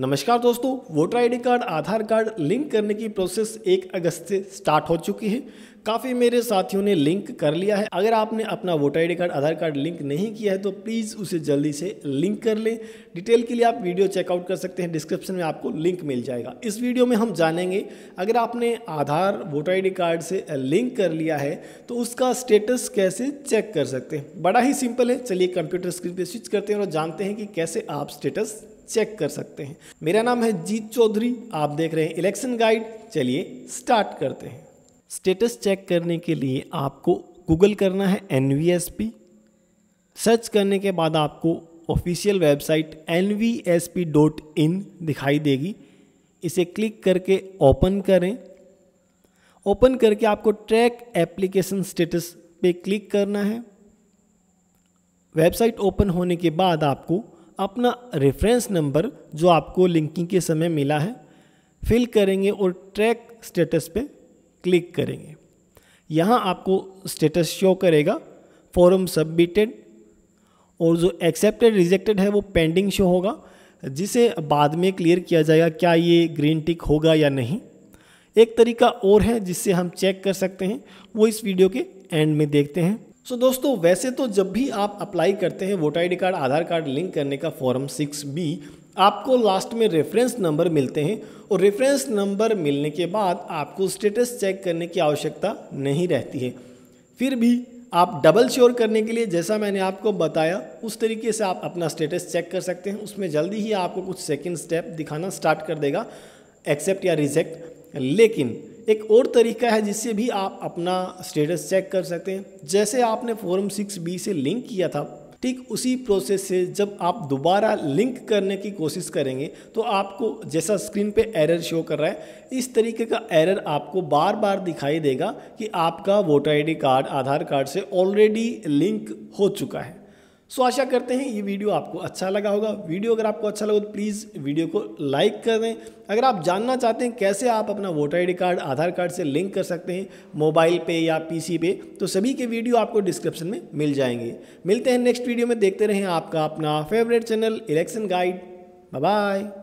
नमस्कार दोस्तों voter ID card Aadhaar card link करने की प्रोसेस 1 अगस्त से स्टार्ट हो चुकी है काफ़ी मेरे साथियों ने लिंक कर लिया है अगर आपने अपना voter ID card Aadhaar card link नहीं किया है तो प्लीज़ उसे जल्दी से लिंक कर लें डिटेल के लिए आप वीडियो चेकआउट कर सकते हैं डिस्क्रिप्शन में आपको लिंक मिल जाएगा इस वीडियो में हम जानेंगे अगर आपने आधार वोटर आई कार्ड से लिंक कर लिया है तो उसका स्टेटस कैसे चेक कर सकते हैं बड़ा ही सिंपल है चलिए कंप्यूटर स्क्रीन पर स्विच करते हैं और जानते हैं कि कैसे आप स्टेटस चेक कर सकते हैं मेरा नाम है जीत चौधरी आप देख रहे हैं इलेक्शन गाइड चलिए स्टार्ट करते हैं स्टेटस चेक करने के लिए आपको गूगल करना है एन सर्च करने के बाद आपको ऑफिशियल वेबसाइट एन दिखाई देगी इसे क्लिक करके ओपन करें ओपन करके आपको ट्रैक एप्लीकेशन स्टेटस पे क्लिक करना है वेबसाइट ओपन होने के बाद आपको अपना रेफरेंस नंबर जो आपको लिंकिंग के समय मिला है फिल करेंगे और ट्रैक स्टेटस पे क्लिक करेंगे यहाँ आपको स्टेटस शो करेगा फॉर्म सबमिटेड और जो एक्सेप्टेड रिजेक्टेड है वो पेंडिंग शो होगा जिसे बाद में क्लियर किया जाएगा क्या ये ग्रीन टिक होगा या नहीं एक तरीका और है जिससे हम चेक कर सकते हैं वो इस वीडियो के एंड में देखते हैं सो so, दोस्तों वैसे तो जब भी आप अप्लाई करते हैं voter I card Aadhaar card link करने का फॉर्म सिक्स बी आपको लास्ट में रेफरेंस नंबर मिलते हैं और रेफरेंस नंबर मिलने के बाद आपको स्टेटस चेक करने की आवश्यकता नहीं रहती है फिर भी आप डबल श्योर करने के लिए जैसा मैंने आपको बताया उस तरीके से आप अपना स्टेटस चेक कर सकते हैं उसमें जल्दी ही आपको कुछ सेकेंड स्टेप दिखाना स्टार्ट कर देगा एक्सेप्ट या रिजेक्ट लेकिन एक और तरीका है जिससे भी आप अपना स्टेटस चेक कर सकते हैं जैसे आपने फॉर्म सिक्स बी से लिंक किया था ठीक उसी प्रोसेस से जब आप दोबारा लिंक करने की कोशिश करेंगे तो आपको जैसा स्क्रीन पे एरर शो कर रहा है इस तरीके का एरर आपको बार बार दिखाई देगा कि आपका voter ID card Aadhaar card से ऑलरेडी लिंक हो चुका है सो आशा करते हैं ये वीडियो आपको अच्छा लगा होगा वीडियो अगर आपको अच्छा लगा तो प्लीज़ वीडियो को लाइक कर दें अगर आप जानना चाहते हैं कैसे आप अपना voter ID card Aadhaar card से लिंक कर सकते हैं मोबाइल पे या पीसी पे तो सभी के वीडियो आपको डिस्क्रिप्शन में मिल जाएंगे मिलते हैं नेक्स्ट वीडियो में देखते रहें आपका अपना favourite channel election guide bye